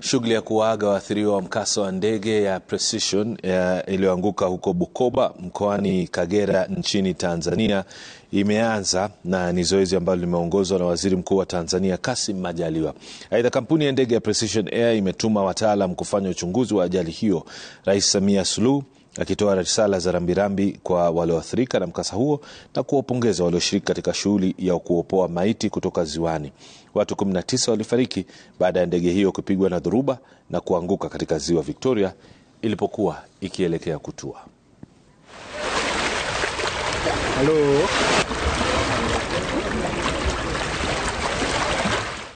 Shughuli ya kuwaaga waathiriwa wa mkasa wa ndege ya Precision eh, iliyoanguka huko Bukoba mkoani Kagera nchini Tanzania imeanza na ni zoezi ambalo limeongozwa na Waziri Mkuu wa Tanzania Kassim Majaliwa. Aidha, kampuni ya ndege ya Precision Air imetuma wataalam kufanya uchunguzi wa ajali hiyo. Rais Samia Suluhu akitoa risala za rambirambi kwa walioathirika na mkasa huo na kuwapongeza walioshiriki katika shughuli ya kuopoa maiti kutoka ziwani. Watu 19 walifariki baada ya ndege hiyo kupigwa na dhoruba na kuanguka katika ziwa Victoria ilipokuwa ikielekea kutua. Hello.